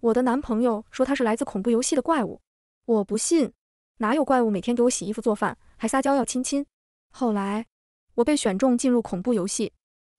我的男朋友说他是来自恐怖游戏的怪物，我不信，哪有怪物每天给我洗衣服做饭还撒娇要亲亲？后来我被选中进入恐怖游戏，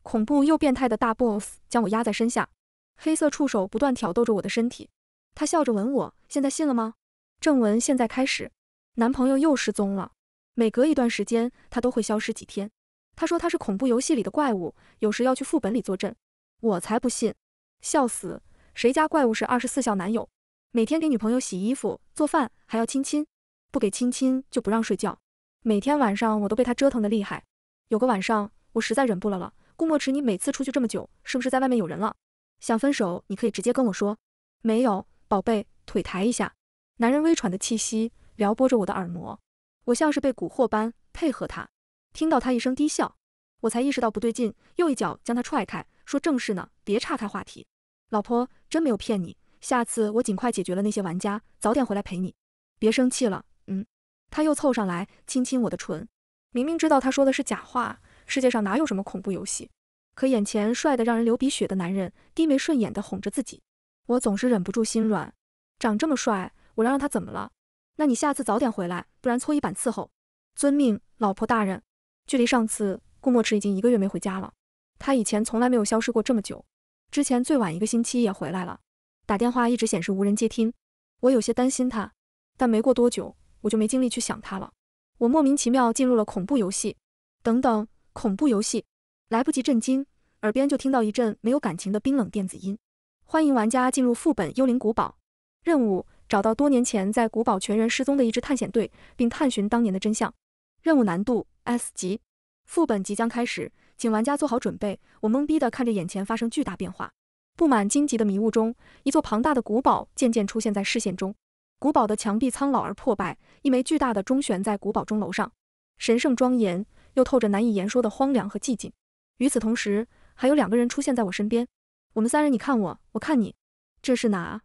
恐怖又变态的大 BOSS 将我压在身下，黑色触手不断挑逗着我的身体，他笑着吻我，现在信了吗？正文现在开始，男朋友又失踪了，每隔一段时间他都会消失几天，他说他是恐怖游戏里的怪物，有时要去副本里坐镇，我才不信，笑死。谁家怪物是二十四孝男友？每天给女朋友洗衣服、做饭，还要亲亲，不给亲亲就不让睡觉。每天晚上我都被他折腾的厉害。有个晚上我实在忍不了了，顾墨池，你每次出去这么久，是不是在外面有人了？想分手你可以直接跟我说。没有，宝贝，腿抬一下。男人微喘的气息撩拨着我的耳膜，我像是被蛊惑般配合他。听到他一声低笑，我才意识到不对劲，又一脚将他踹开，说正事呢，别岔开话题。老婆，真没有骗你，下次我尽快解决了那些玩家，早点回来陪你，别生气了。嗯，他又凑上来亲亲我的唇，明明知道他说的是假话，世界上哪有什么恐怖游戏？可眼前帅得让人流鼻血的男人，低眉顺眼的哄着自己，我总是忍不住心软。长这么帅，我要让他怎么了？那你下次早点回来，不然搓衣板伺候。遵命，老婆大人。距离上次顾墨池已经一个月没回家了，他以前从来没有消失过这么久。之前最晚一个星期也回来了，打电话一直显示无人接听，我有些担心他，但没过多久我就没精力去想他了。我莫名其妙进入了恐怖游戏，等等，恐怖游戏，来不及震惊，耳边就听到一阵没有感情的冰冷电子音：“欢迎玩家进入副本幽灵古堡，任务：找到多年前在古堡全员失踪的一支探险队，并探寻当年的真相。任务难度 S 级。”副本即将开始，请玩家做好准备。我懵逼的看着眼前发生巨大变化，布满荆棘的迷雾中，一座庞大的古堡渐渐出现在视线中。古堡的墙壁苍老而破败，一枚巨大的钟悬在古堡钟楼上，神圣庄严又透着难以言说的荒凉和寂静。与此同时，还有两个人出现在我身边，我们三人，你看我，我看你，这是哪？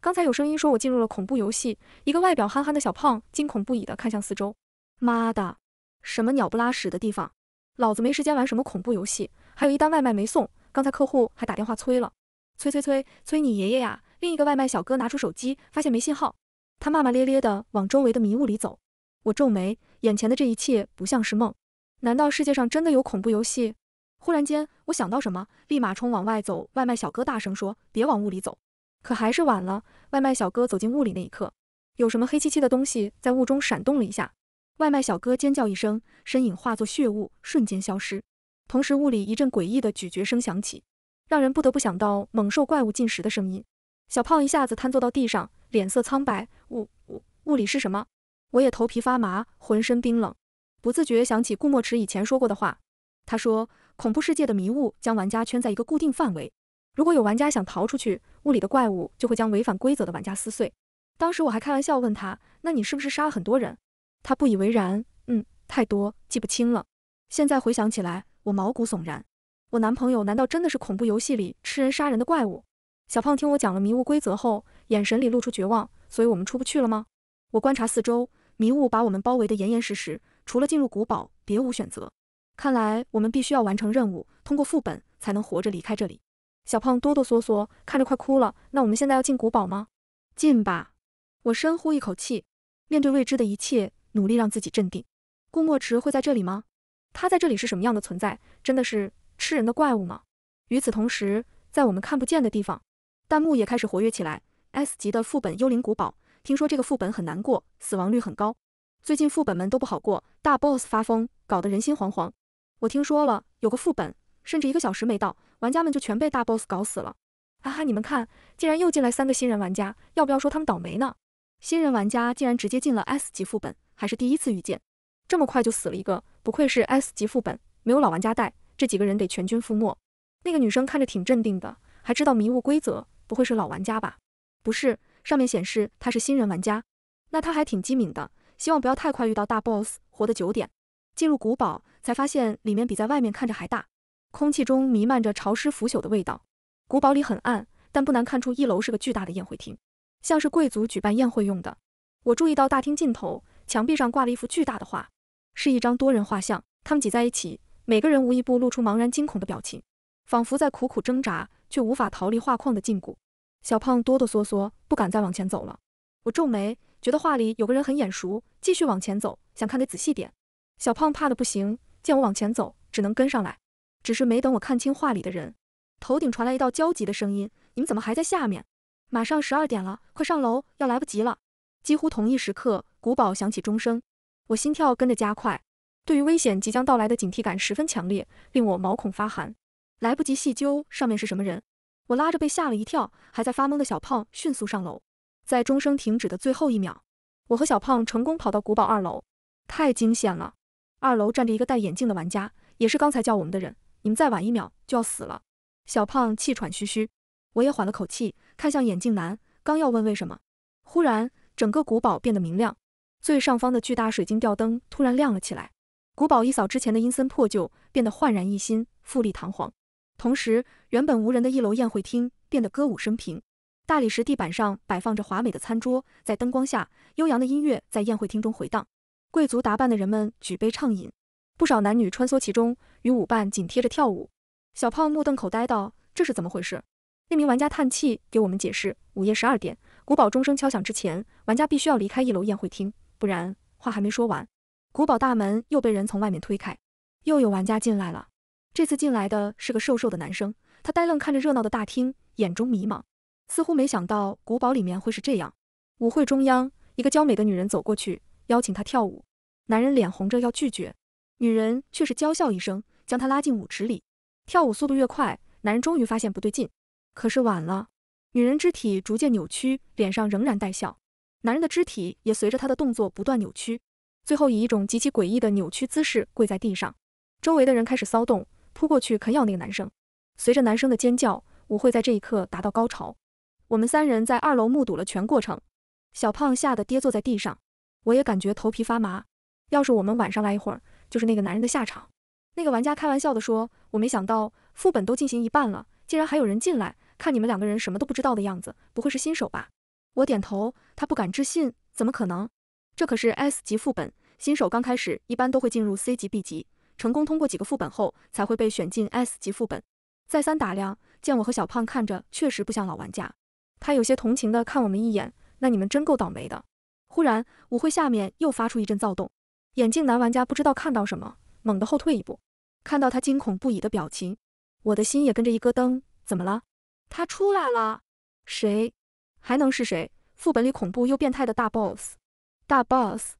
刚才有声音说我进入了恐怖游戏，一个外表憨憨的小胖惊恐不已的看向四周，妈的，什么鸟不拉屎的地方！老子没时间玩什么恐怖游戏，还有一单外卖没送，刚才客户还打电话催了，催催催催你爷爷呀！另一个外卖小哥拿出手机，发现没信号，他骂骂咧咧的往周围的迷雾里走。我皱眉，眼前的这一切不像是梦，难道世界上真的有恐怖游戏？忽然间，我想到什么，立马冲往外走。外卖小哥大声说：“别往屋里走！”可还是晚了，外卖小哥走进屋里那一刻，有什么黑漆漆的东西在雾中闪动了一下。外卖小哥尖叫一声，身影化作血雾，瞬间消失。同时，屋里一阵诡异的咀嚼声响起，让人不得不想到猛兽怪物进食的声音。小胖一下子瘫坐到地上，脸色苍白。雾雾雾里是什么？我也头皮发麻，浑身冰冷，不自觉想起顾墨池以前说过的话。他说：“恐怖世界的迷雾将玩家圈在一个固定范围，如果有玩家想逃出去，雾里的怪物就会将违反规则的玩家撕碎。”当时我还开玩笑问他：“那你是不是杀了很多人？”他不以为然，嗯，太多记不清了。现在回想起来，我毛骨悚然。我男朋友难道真的是恐怖游戏里吃人杀人的怪物？小胖听我讲了迷雾规则后，眼神里露出绝望。所以我们出不去了吗？我观察四周，迷雾把我们包围得严严实实，除了进入古堡，别无选择。看来我们必须要完成任务，通过副本才能活着离开这里。小胖哆哆嗦嗦，看着快哭了。那我们现在要进古堡吗？进吧。我深呼一口气，面对未知的一切。努力让自己镇定。顾墨池会在这里吗？他在这里是什么样的存在？真的是吃人的怪物吗？与此同时，在我们看不见的地方，弹幕也开始活跃起来。S 级的副本幽灵古堡，听说这个副本很难过，死亡率很高。最近副本们都不好过，大 boss 发疯，搞得人心惶惶。我听说了，有个副本甚至一个小时没到，玩家们就全被大 boss 搞死了。哈哈，你们看，竟然又进来三个新人玩家，要不要说他们倒霉呢？新人玩家竟然直接进了 S 级副本。还是第一次遇见，这么快就死了一个，不愧是 S 级副本，没有老玩家带，这几个人得全军覆没。那个女生看着挺镇定的，还知道迷雾规则，不会是老玩家吧？不是，上面显示她是新人玩家。那她还挺机敏的，希望不要太快遇到大 boss，活得久点。进入古堡，才发现里面比在外面看着还大，空气中弥漫着潮湿腐朽的味道。古堡里很暗，但不难看出一楼是个巨大的宴会厅，像是贵族举办宴会用的。我注意到大厅尽头。墙壁上挂了一幅巨大的画，是一张多人画像，他们挤在一起，每个人无一不露出茫然惊恐的表情，仿佛在苦苦挣扎，却无法逃离画框的禁锢。小胖哆哆嗦嗦，不敢再往前走了。我皱眉，觉得画里有个人很眼熟，继续往前走，想看得仔细点。小胖怕得不行，见我往前走，只能跟上来。只是没等我看清画里的人，头顶传来一道焦急的声音：“你们怎么还在下面？马上十二点了，快上楼，要来不及了。”几乎同一时刻，古堡响起钟声，我心跳跟着加快，对于危险即将到来的警惕感十分强烈，令我毛孔发寒。来不及细究上面是什么人，我拉着被吓了一跳，还在发懵的小胖迅速上楼。在钟声停止的最后一秒，我和小胖成功跑到古堡二楼，太惊险了！二楼站着一个戴眼镜的玩家，也是刚才叫我们的人。你们再晚一秒就要死了！小胖气喘吁吁，我也缓了口气，看向眼镜男，刚要问为什么，忽然。整个古堡变得明亮，最上方的巨大水晶吊灯突然亮了起来，古堡一扫之前的阴森破旧，变得焕然一新，富丽堂皇。同时，原本无人的一楼宴会厅变得歌舞升平，大理石地板上摆放着华美的餐桌，在灯光下，悠扬的音乐在宴会厅中回荡，贵族打扮的人们举杯畅饮，不少男女穿梭其中，与舞伴紧贴着跳舞。小胖目瞪口呆道：“这是怎么回事？”那名玩家叹气，给我们解释：“午夜十二点。”古堡钟声敲响之前，玩家必须要离开一楼宴会厅，不然……话还没说完，古堡大门又被人从外面推开，又有玩家进来了。这次进来的是个瘦瘦的男生，他呆愣看着热闹的大厅，眼中迷茫，似乎没想到古堡里面会是这样。舞会中央，一个娇美的女人走过去，邀请他跳舞。男人脸红着要拒绝，女人却是娇笑一声，将他拉进舞池里。跳舞速度越快，男人终于发现不对劲，可是晚了。女人肢体逐渐扭曲，脸上仍然带笑。男人的肢体也随着他的动作不断扭曲，最后以一种极其诡异的扭曲姿势跪在地上。周围的人开始骚动，扑过去啃咬那个男生。随着男生的尖叫，舞会在这一刻达到高潮。我们三人在二楼目睹了全过程。小胖吓得跌坐在地上，我也感觉头皮发麻。要是我们晚上来一会儿，就是那个男人的下场。那个玩家开玩笑地说：“我没想到副本都进行一半了，竟然还有人进来。”看你们两个人什么都不知道的样子，不会是新手吧？我点头，他不敢置信，怎么可能？这可是 S 级副本，新手刚开始一般都会进入 C 级、B 级，成功通过几个副本后才会被选进 S 级副本。再三打量，见我和小胖看着确实不像老玩家，他有些同情的看我们一眼。那你们真够倒霉的。忽然，舞会下面又发出一阵躁动，眼镜男玩家不知道看到什么，猛地后退一步，看到他惊恐不已的表情，我的心也跟着一咯噔。怎么了？他出来了，谁还能是谁？副本里恐怖又变态的大 boss，大 boss，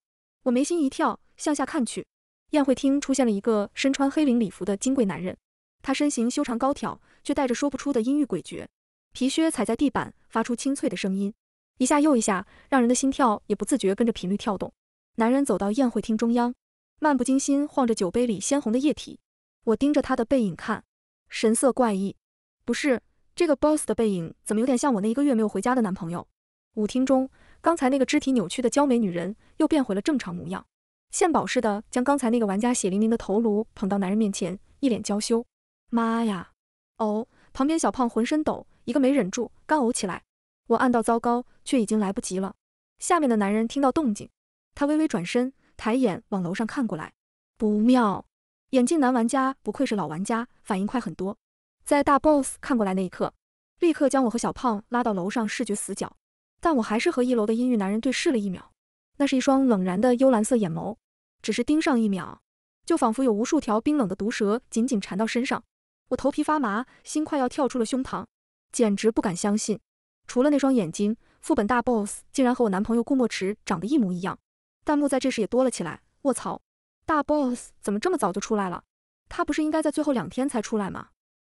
我眉心一跳，向下看去，宴会厅出现了一个身穿黑领礼服的金贵男人，他身形修长高挑，却带着说不出的阴郁诡谲，皮靴踩在地板，发出清脆的声音，一下又一下，让人的心跳也不自觉跟着频率跳动。男人走到宴会厅中央，漫不经心晃着酒杯里鲜红的液体，我盯着他的背影看，神色怪异，不是。这个 boss 的背影怎么有点像我那一个月没有回家的男朋友？舞厅中，刚才那个肢体扭曲的娇美女人又变回了正常模样，献宝似的将刚才那个玩家血淋淋的头颅捧到男人面前，一脸娇羞。妈呀！哦，旁边小胖浑身抖，一个没忍住干呕起来。我暗道糟糕，却已经来不及了。下面的男人听到动静，他微微转身，抬眼往楼上看过来。不妙！眼镜男玩家不愧是老玩家，反应快很多。在大 boss 看过来那一刻。立刻将我和小胖拉到楼上视觉死角，但我还是和一楼的阴郁男人对视了一秒。那是一双冷然的幽蓝色眼眸，只是盯上一秒，就仿佛有无数条冰冷的毒蛇紧紧缠到身上，我头皮发麻，心快要跳出了胸膛，简直不敢相信。除了那双眼睛，副本大 boss 竟然和我男朋友顾墨池长得一模一样。弹幕在这时也多了起来：卧槽，大 boss 怎么这么早就出来了？他不是应该在最后两天才出来吗？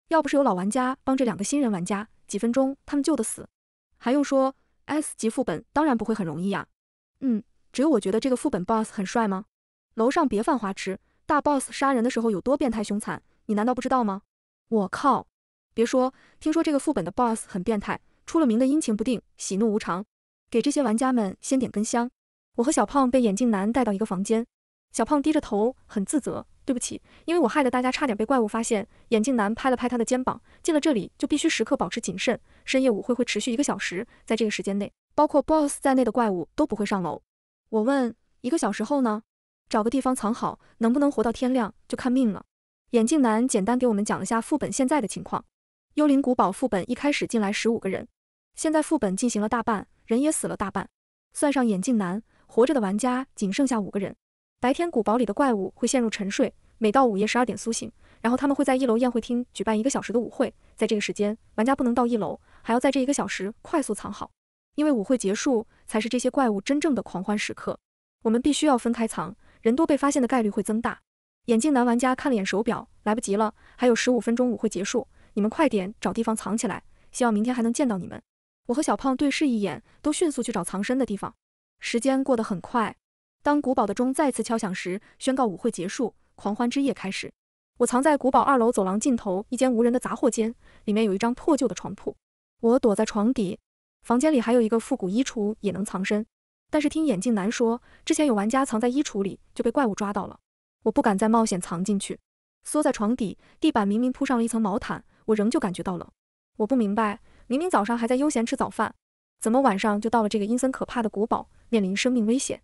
要不是有老玩家帮这两个新人玩家，几分钟他们就得死。还用说，S 级副本当然不会很容易呀。嗯，只有我觉得这个副本 BOSS 很帅吗？楼上别犯花痴，大 BOSS 杀人的时候有多变态凶残，你难道不知道吗？我靠，别说，听说这个副本的 BOSS 很变态，出了名的阴晴不定、喜怒无常。给这些玩家们先点根香。我和小胖被眼镜男带到一个房间，小胖低着头，很自责。对不起，因为我害得大家差点被怪物发现。眼镜男拍了拍他的肩膀，进了这里就必须时刻保持谨慎。深夜舞会会持续一个小时，在这个时间内，包括 boss 在内的怪物都不会上楼。我问，一个小时后呢？找个地方藏好，能不能活到天亮就看命了。眼镜男简单给我们讲了下副本现在的情况。幽灵古堡副本一开始进来十五个人，现在副本进行了大半，人也死了大半，算上眼镜男，活着的玩家仅剩下五个人。白天古堡里的怪物会陷入沉睡，每到午夜十二点苏醒，然后他们会在一楼宴会厅举办一个小时的舞会。在这个时间，玩家不能到一楼，还要在这一个小时快速藏好，因为舞会结束才是这些怪物真正的狂欢时刻。我们必须要分开藏，人多被发现的概率会增大。眼镜男玩家看了眼手表，来不及了，还有十五分钟舞会结束，你们快点找地方藏起来，希望明天还能见到你们。我和小胖对视一眼，都迅速去找藏身的地方。时间过得很快。当古堡的钟再次敲响时，宣告舞会结束，狂欢之夜开始。我藏在古堡二楼走廊尽头一间无人的杂货间，里面有一张破旧的床铺，我躲在床底。房间里还有一个复古衣橱，也能藏身。但是听眼镜男说，之前有玩家藏在衣橱里就被怪物抓到了，我不敢再冒险藏进去。缩在床底，地板明明铺上了一层毛毯，我仍旧感觉到冷。我不明白，明明早上还在悠闲吃早饭，怎么晚上就到了这个阴森可怕的古堡，面临生命危险？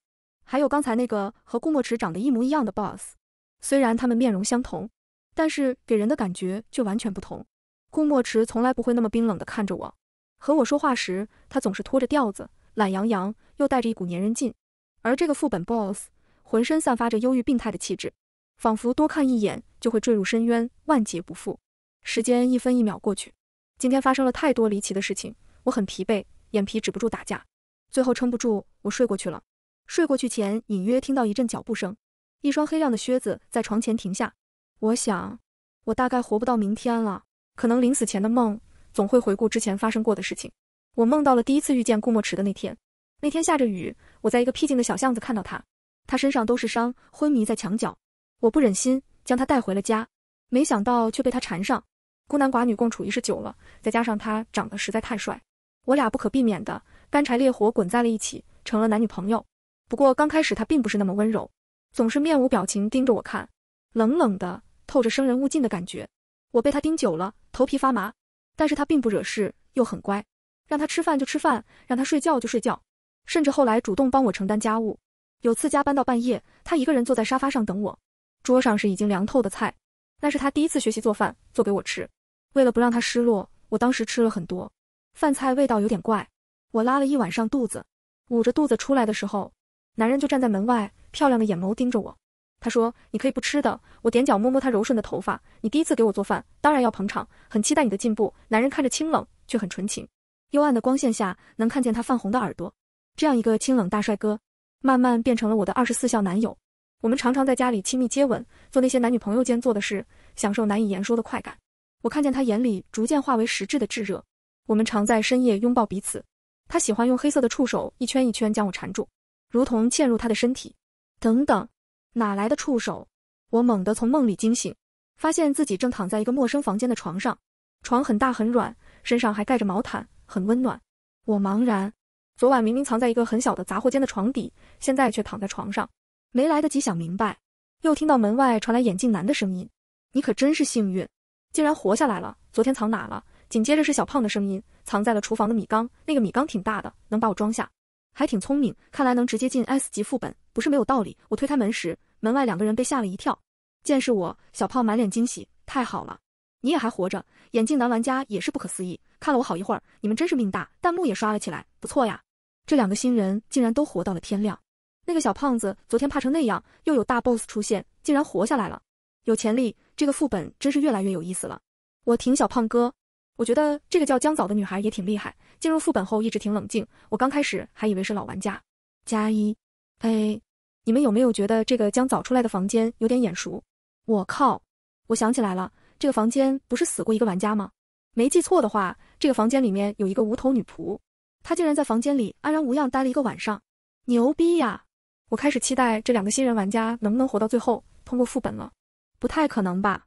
还有刚才那个和顾墨池长得一模一样的 boss，虽然他们面容相同，但是给人的感觉却完全不同。顾墨池从来不会那么冰冷地看着我，和我说话时，他总是拖着调子，懒洋洋，又带着一股黏人劲。而这个副本 boss，浑身散发着忧郁病态的气质，仿佛多看一眼就会坠入深渊，万劫不复。时间一分一秒过去，今天发生了太多离奇的事情，我很疲惫，眼皮止不住打架，最后撑不住，我睡过去了。睡过去前，隐约听到一阵脚步声，一双黑亮的靴子在床前停下。我想，我大概活不到明天了。可能临死前的梦，总会回顾之前发生过的事情。我梦到了第一次遇见顾墨池的那天。那天下着雨，我在一个僻静的小巷子看到他，他身上都是伤，昏迷在墙角。我不忍心将他带回了家，没想到却被他缠上。孤男寡女共处一室久了，再加上他长得实在太帅，我俩不可避免的干柴烈火滚在了一起，成了男女朋友。不过刚开始他并不是那么温柔，总是面无表情盯着我看，冷冷的透着生人勿近的感觉。我被他盯久了，头皮发麻。但是他并不惹事，又很乖，让他吃饭就吃饭，让他睡觉就睡觉，甚至后来主动帮我承担家务。有次加班到半夜，他一个人坐在沙发上等我，桌上是已经凉透的菜，那是他第一次学习做饭，做给我吃。为了不让他失落，我当时吃了很多，饭菜味道有点怪，我拉了一晚上肚子，捂着肚子出来的时候。男人就站在门外，漂亮的眼眸盯着我。他说：“你可以不吃的。”我踮脚摸摸他柔顺的头发。你第一次给我做饭，当然要捧场。很期待你的进步。男人看着清冷，却很纯情。幽暗的光线下，能看见他泛红的耳朵。这样一个清冷大帅哥，慢慢变成了我的二十四孝男友。我们常常在家里亲密接吻，做那些男女朋友间做的事，享受难以言说的快感。我看见他眼里逐渐化为实质的炙热。我们常在深夜拥抱彼此。他喜欢用黑色的触手一圈一圈将我缠住。如同嵌入他的身体。等等，哪来的触手？我猛地从梦里惊醒，发现自己正躺在一个陌生房间的床上，床很大很软，身上还盖着毛毯，很温暖。我茫然，昨晚明明藏在一个很小的杂货间的床底，现在却躺在床上。没来得及想明白，又听到门外传来眼镜男的声音：“你可真是幸运，竟然活下来了。昨天藏哪了？”紧接着是小胖的声音：“藏在了厨房的米缸，那个米缸挺大的，能把我装下。”还挺聪明，看来能直接进 S 级副本不是没有道理。我推开门时，门外两个人被吓了一跳，见是我，小胖满脸惊喜，太好了，你也还活着！眼镜男玩家也是不可思议，看了我好一会儿，你们真是命大。弹幕也刷了起来，不错呀，这两个新人竟然都活到了天亮。那个小胖子昨天怕成那样，又有大 BOSS 出现，竟然活下来了，有潜力。这个副本真是越来越有意思了，我挺小胖哥。我觉得这个叫江藻的女孩也挺厉害。进入副本后一直挺冷静，我刚开始还以为是老玩家。加一，哎，你们有没有觉得这个江藻出来的房间有点眼熟？我靠，我想起来了，这个房间不是死过一个玩家吗？没记错的话，这个房间里面有一个无头女仆，她竟然在房间里安然无恙待了一个晚上，牛逼呀！我开始期待这两个新人玩家能不能活到最后通过副本了，不太可能吧？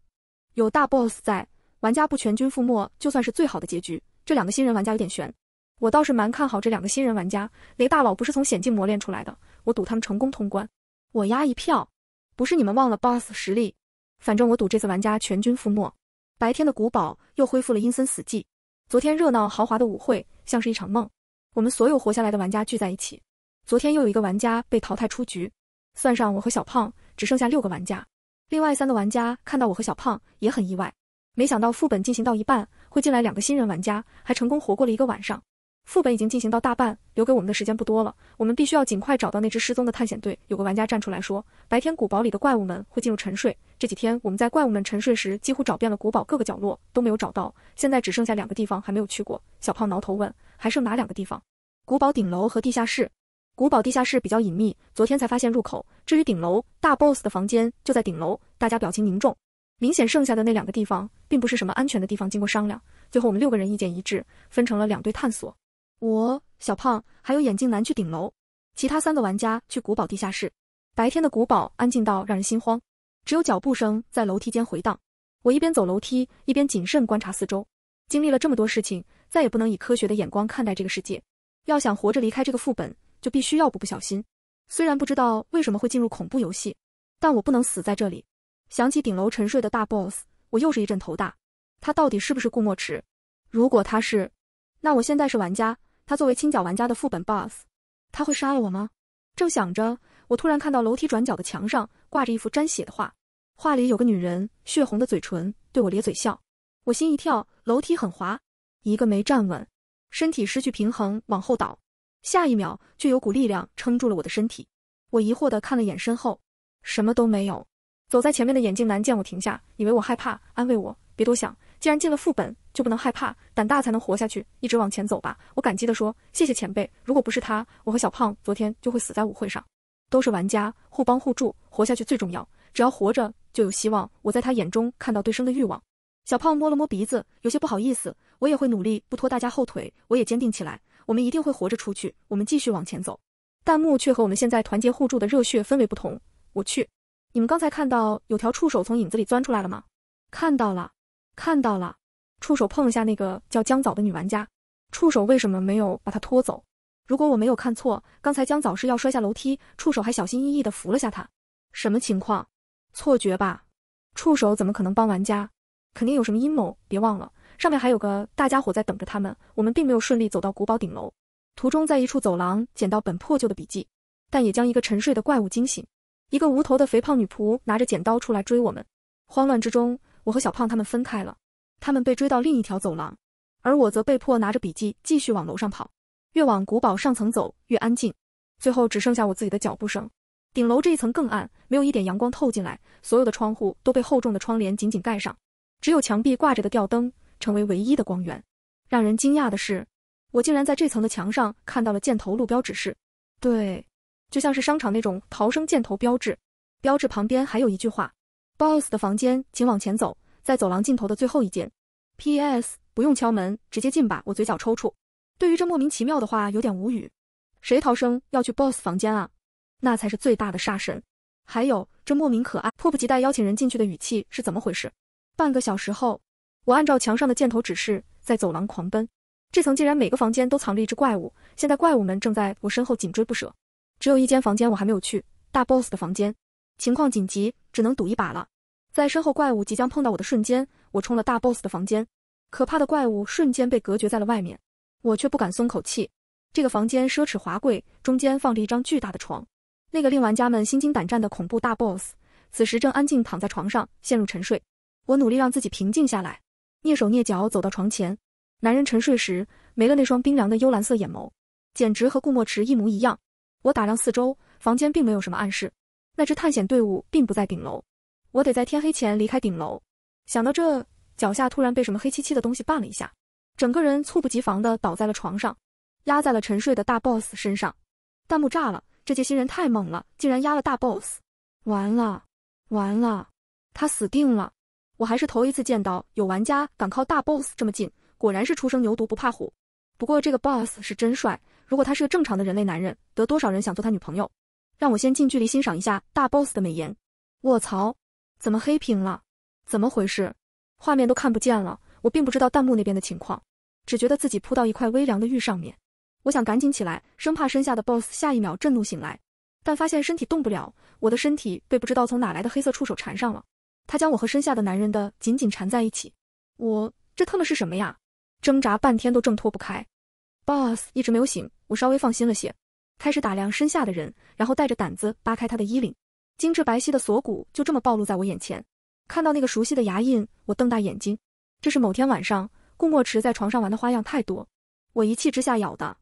有大 boss 在。玩家不全军覆没，就算是最好的结局。这两个新人玩家有点悬，我倒是蛮看好这两个新人玩家。雷大佬不是从险境磨练出来的，我赌他们成功通关。我压一票，不是你们忘了 BOSS 实力。反正我赌这次玩家全军覆没。白天的古堡又恢复了阴森死寂，昨天热闹豪华的舞会像是一场梦。我们所有活下来的玩家聚在一起，昨天又有一个玩家被淘汰出局，算上我和小胖，只剩下六个玩家。另外三个玩家看到我和小胖也很意外。没想到副本进行到一半，会进来两个新人玩家，还成功活过了一个晚上。副本已经进行到大半，留给我们的时间不多了，我们必须要尽快找到那支失踪的探险队。有个玩家站出来说，白天古堡里的怪物们会进入沉睡，这几天我们在怪物们沉睡时，几乎找遍了古堡各个角落，都没有找到。现在只剩下两个地方还没有去过。小胖挠头问，还剩哪两个地方？古堡顶楼和地下室。古堡地下室比较隐秘，昨天才发现入口。至于顶楼，大 boss 的房间就在顶楼。大家表情凝重。明显剩下的那两个地方并不是什么安全的地方。经过商量，最后我们六个人意见一致，分成了两队探索。我、小胖还有眼镜男去顶楼，其他三个玩家去古堡地下室。白天的古堡安静到让人心慌，只有脚步声在楼梯间回荡。我一边走楼梯，一边谨慎观察四周。经历了这么多事情，再也不能以科学的眼光看待这个世界。要想活着离开这个副本，就必须要步步小心。虽然不知道为什么会进入恐怖游戏，但我不能死在这里。想起顶楼沉睡的大 boss，我又是一阵头大。他到底是不是顾墨池？如果他是，那我现在是玩家，他作为清剿玩家的副本 boss，他会杀了我吗？正想着，我突然看到楼梯转角的墙上挂着一幅沾血的画，画里有个女人，血红的嘴唇对我咧嘴笑。我心一跳，楼梯很滑，一个没站稳，身体失去平衡往后倒。下一秒，就有股力量撑住了我的身体。我疑惑的看了眼身后，什么都没有。走在前面的眼镜男见我停下，以为我害怕，安慰我：“别多想，既然进了副本，就不能害怕，胆大才能活下去，一直往前走吧。”我感激地说：“谢谢前辈，如果不是他，我和小胖昨天就会死在舞会上。都是玩家，互帮互助，活下去最重要，只要活着就有希望。”我在他眼中看到对生的欲望。小胖摸了摸鼻子，有些不好意思：“我也会努力，不拖大家后腿。”我也坚定起来：“我们一定会活着出去。”我们继续往前走。弹幕却和我们现在团结互助的热血氛围不同。我去。你们刚才看到有条触手从影子里钻出来了吗？看到了，看到了。触手碰了下那个叫江藻的女玩家。触手为什么没有把她拖走？如果我没有看错，刚才江藻是要摔下楼梯，触手还小心翼翼地扶了下她。什么情况？错觉吧？触手怎么可能帮玩家？肯定有什么阴谋。别忘了，上面还有个大家伙在等着他们。我们并没有顺利走到古堡顶楼，途中在一处走廊捡到本破旧的笔记，但也将一个沉睡的怪物惊醒。一个无头的肥胖女仆拿着剪刀出来追我们，慌乱之中，我和小胖他们分开了，他们被追到另一条走廊，而我则被迫拿着笔记继续往楼上跑。越往古堡上层走，越安静，最后只剩下我自己的脚步声。顶楼这一层更暗，没有一点阳光透进来，所有的窗户都被厚重的窗帘紧紧盖上，只有墙壁挂着的吊灯成为唯一的光源。让人惊讶的是，我竟然在这层的墙上看到了箭头路标指示。对。就像是商场那种逃生箭头标志，标志旁边还有一句话：“BOSS 的房间，请往前走，在走廊尽头的最后一间。” PS 不用敲门，直接进吧。我嘴角抽搐，对于这莫名其妙的话有点无语。谁逃生要去 BOSS 房间啊？那才是最大的煞神。还有这莫名可爱、迫不及待邀请人进去的语气是怎么回事？半个小时后，我按照墙上的箭头指示，在走廊狂奔。这层竟然每个房间都藏着一只怪物，现在怪物们正在我身后紧追不舍。只有一间房间，我还没有去大 boss 的房间，情况紧急，只能赌一把了。在身后怪物即将碰到我的瞬间，我冲了大 boss 的房间。可怕的怪物瞬间被隔绝在了外面，我却不敢松口气。这个房间奢侈华贵，中间放着一张巨大的床。那个令玩家们心惊胆战的恐怖大 boss 此时正安静躺在床上，陷入沉睡。我努力让自己平静下来，蹑手蹑脚走到床前。男人沉睡时没了那双冰凉的幽蓝色眼眸，简直和顾墨池一模一样。我打量四周，房间并没有什么暗示。那支探险队伍并不在顶楼，我得在天黑前离开顶楼。想到这，脚下突然被什么黑漆漆的东西绊了一下，整个人猝不及防的倒在了床上，压在了沉睡的大 boss 身上。弹幕炸了，这届新人太猛了，竟然压了大 boss！完了，完了，他死定了！我还是头一次见到有玩家敢靠大 boss 这么近，果然是初生牛犊不怕虎。不过这个 boss 是真帅。如果他是个正常的人类男人，得多少人想做他女朋友？让我先近距离欣赏一下大 boss 的美颜。卧槽，怎么黑屏了？怎么回事？画面都看不见了。我并不知道弹幕那边的情况，只觉得自己扑到一块微凉的玉上面。我想赶紧起来，生怕身下的 boss 下一秒震怒醒来，但发现身体动不了。我的身体被不知道从哪来的黑色触手缠上了，他将我和身下的男人的紧紧缠在一起。我这他妈是什么呀？挣扎半天都挣脱不开。boss 一直没有醒。我稍微放心了些，开始打量身下的人，然后带着胆子扒开他的衣领，精致白皙的锁骨就这么暴露在我眼前。看到那个熟悉的牙印，我瞪大眼睛。这是某天晚上顾墨池在床上玩的花样太多，我一气之下咬的，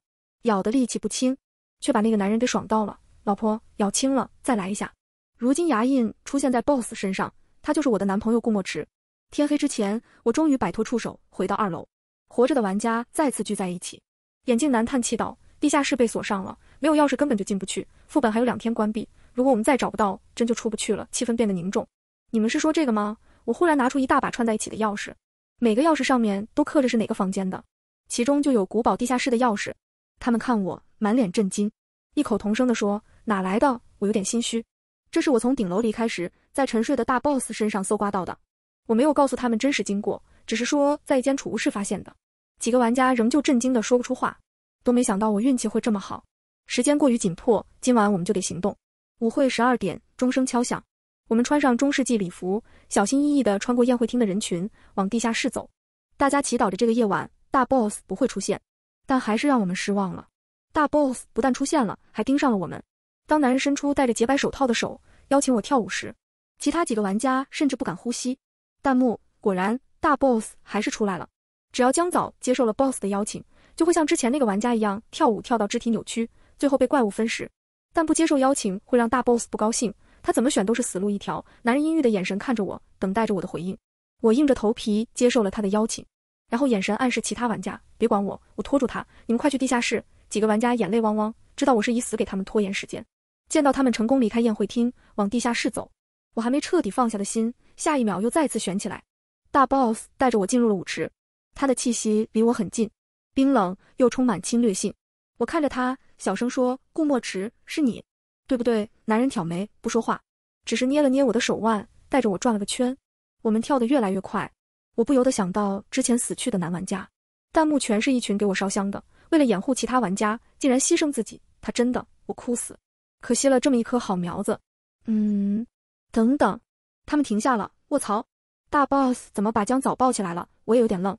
咬的力气不轻，却把那个男人给爽到了。老婆，咬轻了，再来一下。如今牙印出现在 BOSS 身上，他就是我的男朋友顾墨池。天黑之前，我终于摆脱触手，回到二楼，活着的玩家再次聚在一起。眼镜男叹气道。地下室被锁上了，没有钥匙根本就进不去。副本还有两天关闭，如果我们再找不到，真就出不去了。气氛变得凝重。你们是说这个吗？我忽然拿出一大把串在一起的钥匙，每个钥匙上面都刻着是哪个房间的，其中就有古堡地下室的钥匙。他们看我，满脸震惊，异口同声地说：“哪来的？”我有点心虚，这是我从顶楼离开时，在沉睡的大 boss 身上搜刮到的。我没有告诉他们真实经过，只是说在一间储物室发现的。几个玩家仍旧震惊的说不出话。都没想到我运气会这么好。时间过于紧迫，今晚我们就得行动。舞会十二点，钟声敲响，我们穿上中世纪礼服，小心翼翼地穿过宴会厅的人群，往地下室走。大家祈祷着这个夜晚大 boss 不会出现，但还是让我们失望了。大 boss 不但出现了，还盯上了我们。当男人伸出戴着洁白手套的手邀请我跳舞时，其他几个玩家甚至不敢呼吸。弹幕果然，大 boss 还是出来了。只要姜早接受了 boss 的邀请。就会像之前那个玩家一样跳舞跳到肢体扭曲，最后被怪物分食。但不接受邀请会让大 boss 不高兴，他怎么选都是死路一条。男人阴郁的眼神看着我，等待着我的回应。我硬着头皮接受了他的邀请，然后眼神暗示其他玩家别管我，我拖住他，你们快去地下室。几个玩家眼泪汪汪，知道我是以死给他们拖延时间。见到他们成功离开宴会厅，往地下室走，我还没彻底放下的心，下一秒又再次悬起来。大 boss 带着我进入了舞池，他的气息离我很近。冰冷又充满侵略性，我看着他，小声说：“顾墨池，是你，对不对？”男人挑眉，不说话，只是捏了捏我的手腕，带着我转了个圈。我们跳得越来越快，我不由得想到之前死去的男玩家，弹幕全是一群给我烧香的，为了掩护其他玩家，竟然牺牲自己。他真的，我哭死，可惜了这么一棵好苗子。嗯，等等，他们停下了。卧槽，大 boss 怎么把江早抱起来了？我也有点愣，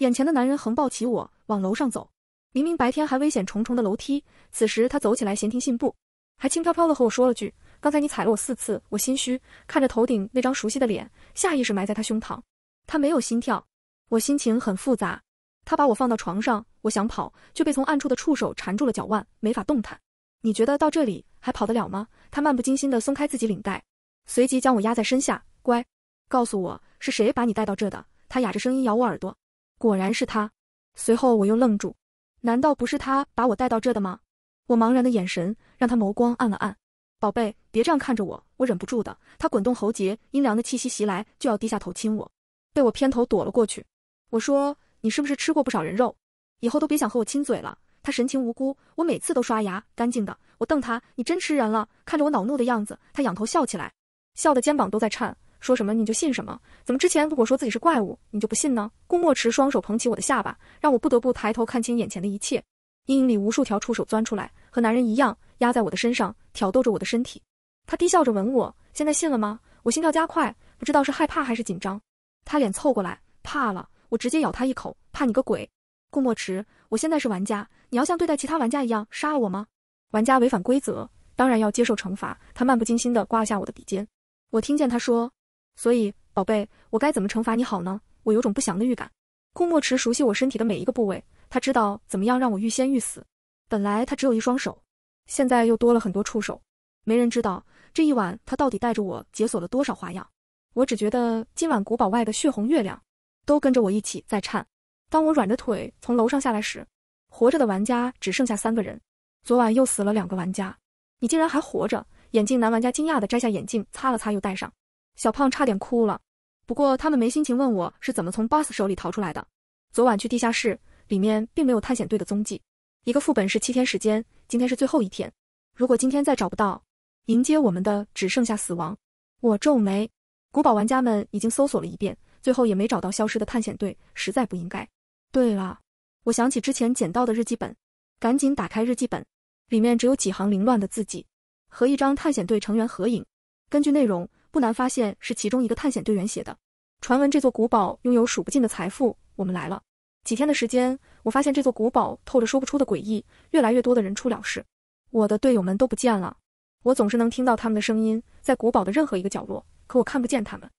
眼前的男人横抱起我。往楼上走，明明白天还危险重重的楼梯，此时他走起来闲庭信步，还轻飘飘的和我说了句：“刚才你踩了我四次，我心虚。”看着头顶那张熟悉的脸，下意识埋在他胸膛。他没有心跳，我心情很复杂。他把我放到床上，我想跑，却被从暗处的触手缠住了脚腕，没法动弹。你觉得到这里还跑得了吗？他漫不经心的松开自己领带，随即将我压在身下，乖，告诉我是谁把你带到这的。他哑着声音咬我耳朵，果然是他。随后我又愣住，难道不是他把我带到这的吗？我茫然的眼神让他眸光暗了暗。宝贝，别这样看着我，我忍不住的。他滚动喉结，阴凉的气息袭来，就要低下头亲我，被我偏头躲了过去。我说，你是不是吃过不少人肉？以后都别想和我亲嘴了。他神情无辜，我每次都刷牙干净的。我瞪他，你真吃人了？看着我恼怒的样子，他仰头笑起来，笑得肩膀都在颤。说什么你就信什么？怎么之前如果说自己是怪物，你就不信呢？顾墨池双手捧起我的下巴，让我不得不抬头看清眼前的一切。阴影里无数条触手钻出来，和男人一样压在我的身上，挑逗着我的身体。他低笑着吻我，现在信了吗？我心跳加快，不知道是害怕还是紧张。他脸凑过来，怕了？我直接咬他一口，怕你个鬼！顾墨池，我现在是玩家，你要像对待其他玩家一样杀了我吗？玩家违反规则，当然要接受惩罚。他漫不经心地刮了下我的鼻尖，我听见他说。所以，宝贝，我该怎么惩罚你好呢？我有种不祥的预感。顾墨池熟悉我身体的每一个部位，他知道怎么样让我欲仙欲死。本来他只有一双手，现在又多了很多触手。没人知道这一晚他到底带着我解锁了多少花样。我只觉得今晚古堡外的血红月亮都跟着我一起在颤。当我软着腿从楼上下来时，活着的玩家只剩下三个人，昨晚又死了两个玩家。你竟然还活着！眼镜男玩家惊讶地摘下眼镜，擦了擦，又戴上。小胖差点哭了，不过他们没心情问我是怎么从 boss 手里逃出来的。昨晚去地下室，里面并没有探险队的踪迹。一个副本是七天时间，今天是最后一天。如果今天再找不到，迎接我们的只剩下死亡。我皱眉，古堡玩家们已经搜索了一遍，最后也没找到消失的探险队，实在不应该。对了，我想起之前捡到的日记本，赶紧打开日记本，里面只有几行凌乱的字迹和一张探险队成员合影。根据内容。不难发现是其中一个探险队员写的。传闻这座古堡拥有数不尽的财富，我们来了。几天的时间，我发现这座古堡透着说不出的诡异。越来越多的人出了事，我的队友们都不见了。我总是能听到他们的声音，在古堡的任何一个角落，可我看不见他们。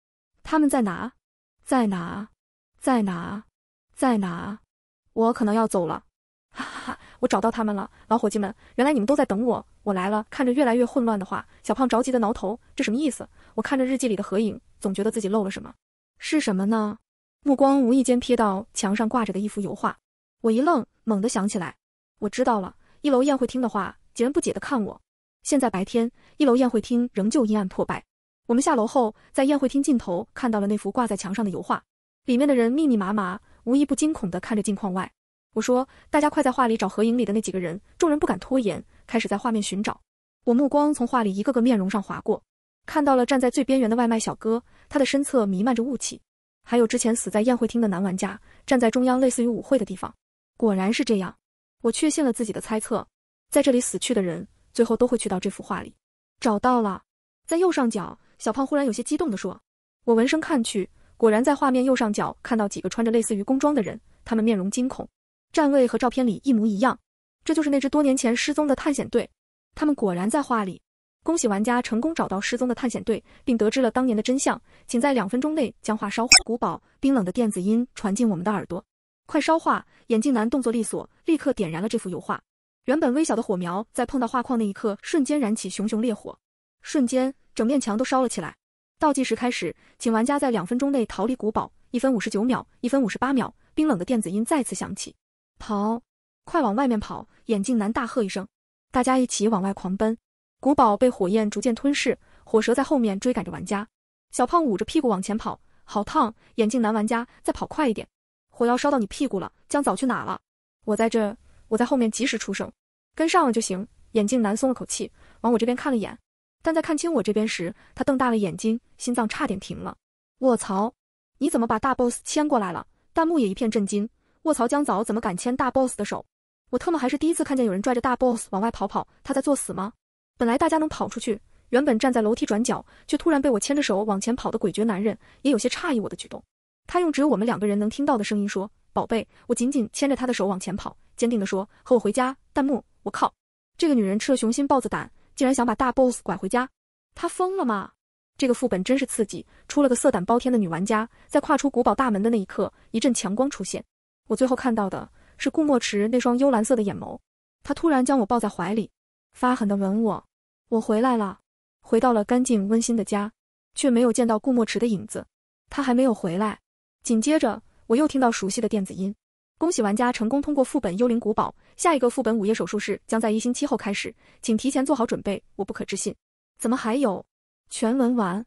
他们在哪？在哪？在哪？在哪？我可能要走了。哈哈。哈，我找到他们了，老伙计们，原来你们都在等我，我来了。看着越来越混乱的话，小胖着急的挠头，这什么意思？我看着日记里的合影，总觉得自己漏了什么，是什么呢？目光无意间瞥到墙上挂着的一幅油画，我一愣，猛地想起来，我知道了。一楼宴会厅的话，几人不解的看我。现在白天，一楼宴会厅仍旧阴暗破败。我们下楼后，在宴会厅尽头看到了那幅挂在墙上的油画，里面的人密密麻麻，无一不惊恐的看着镜框外。我说：“大家快在画里找合影里的那几个人。”众人不敢拖延，开始在画面寻找。我目光从画里一个个面容上划过，看到了站在最边缘的外卖小哥，他的身侧弥漫着雾气；还有之前死在宴会厅的男玩家，站在中央，类似于舞会的地方。果然是这样，我确信了自己的猜测，在这里死去的人最后都会去到这幅画里。找到了，在右上角，小胖忽然有些激动地说：“我闻声看去，果然在画面右上角看到几个穿着类似于工装的人，他们面容惊恐。”站位和照片里一模一样，这就是那只多年前失踪的探险队，他们果然在画里。恭喜玩家成功找到失踪的探险队，并得知了当年的真相。请在两分钟内将画烧化。古堡冰冷的电子音传进我们的耳朵，快烧化！眼镜男动作利索，立刻点燃了这幅油画。原本微小的火苗在碰到画框那一刻，瞬间燃起熊熊烈火，瞬间整面墙都烧了起来。倒计时开始，请玩家在两分钟内逃离古堡。一分五十九秒，一分五十八秒，冰冷的电子音再次响起。好，快往外面跑！眼镜男大喝一声，大家一起往外狂奔。古堡被火焰逐渐吞噬，火蛇在后面追赶着玩家。小胖捂着屁股往前跑，好烫！眼镜男玩家，再跑快一点！火药烧到你屁股了！江早去哪了？我在这，我在后面及时出声，跟上了就行。眼镜男松了口气，往我这边看了眼，但在看清我这边时，他瞪大了眼睛，心脏差点停了。卧槽！你怎么把大 boss 牵过来了？弹幕也一片震惊。卧槽！江早怎么敢牵大 boss 的手？我特么还是第一次看见有人拽着大 boss 往外跑跑，他在作死吗？本来大家能跑出去，原本站在楼梯转角，却突然被我牵着手往前跑的诡谲男人，也有些诧异我的举动。他用只有我们两个人能听到的声音说：“宝贝，我紧紧牵着他的手往前跑，坚定地说：和我回家。”弹幕：我靠！这个女人吃了雄心豹子胆，竟然想把大 boss 拐回家，她疯了吗？这个副本真是刺激！出了个色胆包天的女玩家，在跨出古堡大门的那一刻，一阵强光出现。我最后看到的是顾墨池那双幽蓝色的眼眸，他突然将我抱在怀里，发狠的吻我。我回来了，回到了干净温馨的家，却没有见到顾墨池的影子，他还没有回来。紧接着，我又听到熟悉的电子音：恭喜玩家成功通过副本幽灵古堡，下一个副本午夜手术室将在一星期后开始，请提前做好准备。我不可置信，怎么还有？全文完。